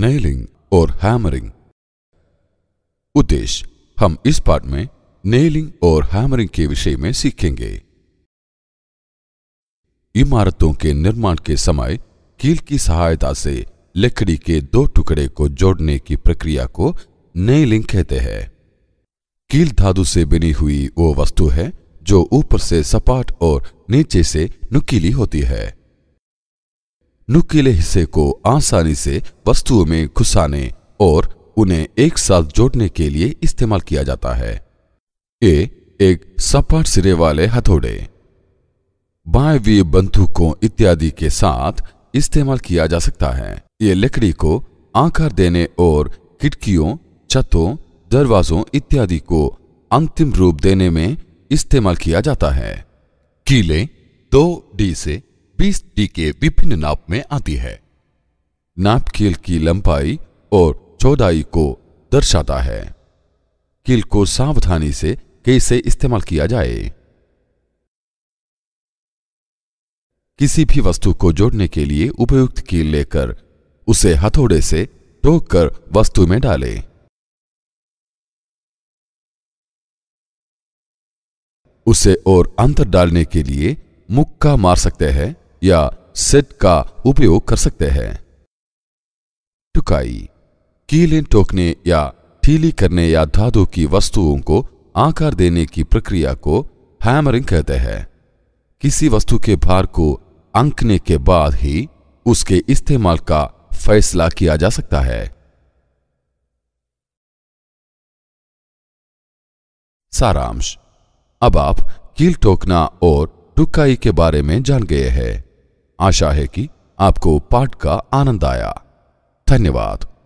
Nailing और hammering उद्देश्य हम इस पार्ट में नेलिंग और हैमरिंग के विषय में सीखेंगे इमारतों के निर्माण के समय कील की सहायता से लकड़ी के दो टुकड़े को जोड़ने की प्रक्रिया को नेलिंग कहते हैं कील धातु से बनी हुई वो वस्तु है जो ऊपर से सपाट और नीचे से नुकीली होती है नुकीले हिस्से को आसानी से वस्तुओं में घुसाने और उन्हें एक साथ जोड़ने के लिए इस्तेमाल किया जाता है ए एक सपाट सिरे वाले हथौड़े बायवीय बंदूकों इत्यादि के साथ इस्तेमाल किया जा सकता है ये लकड़ी को आकार देने और खिड़कियों छतों दरवाजों इत्यादि को अंतिम रूप देने में इस्तेमाल किया जाता है कीले दो डी से बीस के विभिन्न नाप में आती है नाप कील की लंबाई और चौड़ाई को दर्शाता है कील को सावधानी से कैसे इस्तेमाल किया जाए किसी भी वस्तु को जोड़ने के लिए उपयुक्त कील लेकर उसे हथौड़े से टोक कर वस्तु में डालें। उसे और अंतर डालने के लिए मुक्का मार सकते हैं या सेट का उपयोग कर सकते हैं टुकाई कीलें टोकने या ठीली करने या धातु की वस्तुओं को आकार देने की प्रक्रिया को हैमरिंग कहते हैं किसी वस्तु के भार को अंकने के बाद ही उसके इस्तेमाल का फैसला किया जा सकता है सारांश अब आप कील टोकना और टुकाई के बारे में जान गए हैं आशा है कि आपको पाठ का आनंद आया धन्यवाद